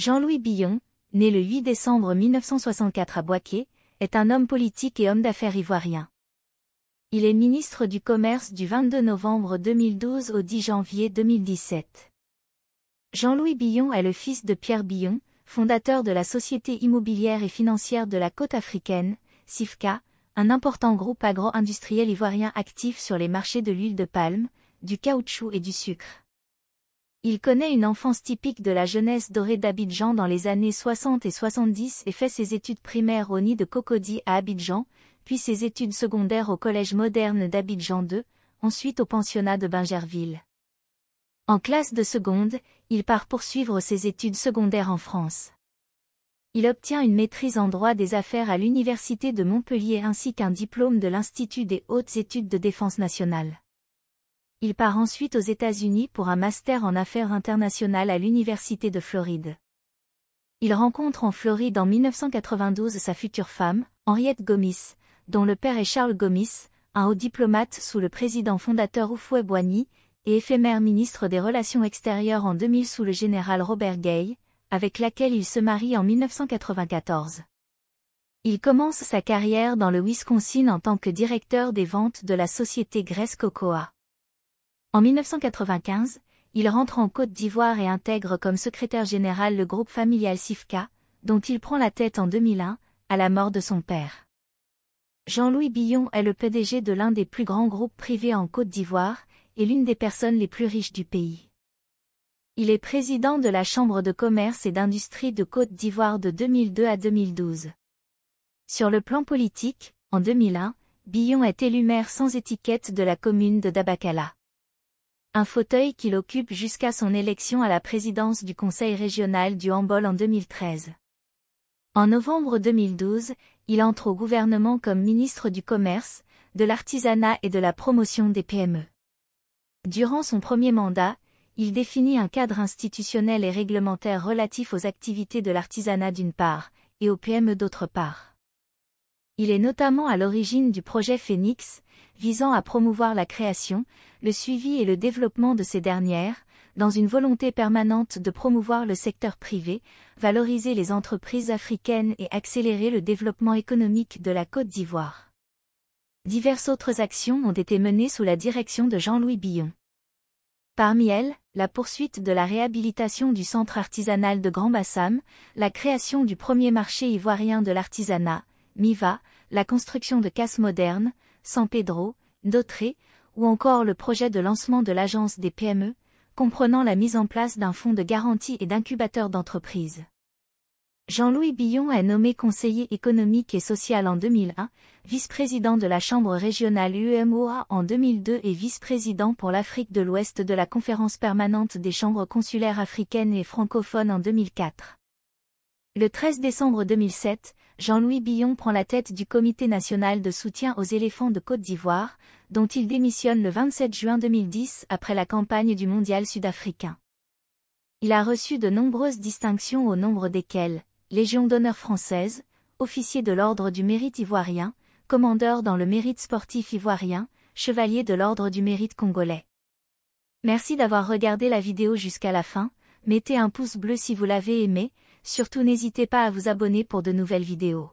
Jean-Louis Billon, né le 8 décembre 1964 à Boaké, est un homme politique et homme d'affaires ivoirien. Il est ministre du Commerce du 22 novembre 2012 au 10 janvier 2017. Jean-Louis Billon est le fils de Pierre Billon, fondateur de la Société immobilière et financière de la côte africaine, SIFCA, un important groupe agro-industriel ivoirien actif sur les marchés de l'huile de palme, du caoutchouc et du sucre. Il connaît une enfance typique de la jeunesse dorée d'Abidjan dans les années 60 et 70 et fait ses études primaires au nid de Cocody à Abidjan, puis ses études secondaires au Collège moderne d'Abidjan II, ensuite au pensionnat de Bingerville. En classe de seconde, il part poursuivre ses études secondaires en France. Il obtient une maîtrise en droit des affaires à l'Université de Montpellier ainsi qu'un diplôme de l'Institut des hautes études de défense nationale. Il part ensuite aux États-Unis pour un master en affaires internationales à l'Université de Floride. Il rencontre en Floride en 1992 sa future femme, Henriette Gomis, dont le père est Charles Gomis, un haut diplomate sous le président fondateur Oufoué Boigny et éphémère ministre des Relations extérieures en 2000 sous le général Robert Gay, avec laquelle il se marie en 1994. Il commence sa carrière dans le Wisconsin en tant que directeur des ventes de la société Grèce Cocoa. En 1995, il rentre en Côte d'Ivoire et intègre comme secrétaire général le groupe familial Sifka, dont il prend la tête en 2001, à la mort de son père. Jean-Louis Billon est le PDG de l'un des plus grands groupes privés en Côte d'Ivoire et l'une des personnes les plus riches du pays. Il est président de la Chambre de commerce et d'industrie de Côte d'Ivoire de 2002 à 2012. Sur le plan politique, en 2001, Billon est élu maire sans étiquette de la commune de Dabakala. Un fauteuil qu'il occupe jusqu'à son élection à la présidence du Conseil régional du Hambol en 2013. En novembre 2012, il entre au gouvernement comme ministre du Commerce, de l'Artisanat et de la Promotion des PME. Durant son premier mandat, il définit un cadre institutionnel et réglementaire relatif aux activités de l'artisanat d'une part, et aux PME d'autre part. Il est notamment à l'origine du projet Phoenix, visant à promouvoir la création, le suivi et le développement de ces dernières, dans une volonté permanente de promouvoir le secteur privé, valoriser les entreprises africaines et accélérer le développement économique de la Côte d'Ivoire. Diverses autres actions ont été menées sous la direction de Jean-Louis Billon. Parmi elles, la poursuite de la réhabilitation du centre artisanal de Grand Bassam, la création du premier marché ivoirien de l'artisanat, Miva, la construction de casse modernes, San Pedro, Dautré, ou encore le projet de lancement de l'agence des PME, comprenant la mise en place d'un fonds de garantie et d'incubateur d'entreprises. Jean-Louis Billon est nommé conseiller économique et social en 2001, vice-président de la Chambre régionale UMOA en 2002 et vice-président pour l'Afrique de l'Ouest de la Conférence permanente des chambres consulaires africaines et francophones en 2004. Le 13 décembre 2007, Jean-Louis Billon prend la tête du Comité national de soutien aux éléphants de Côte d'Ivoire, dont il démissionne le 27 juin 2010 après la campagne du mondial sud-africain. Il a reçu de nombreuses distinctions au nombre desquelles Légion d'honneur française, officier de l'Ordre du mérite ivoirien, commandeur dans le mérite sportif ivoirien, chevalier de l'Ordre du mérite congolais. Merci d'avoir regardé la vidéo jusqu'à la fin, mettez un pouce bleu si vous l'avez aimé, surtout n'hésitez pas à vous abonner pour de nouvelles vidéos.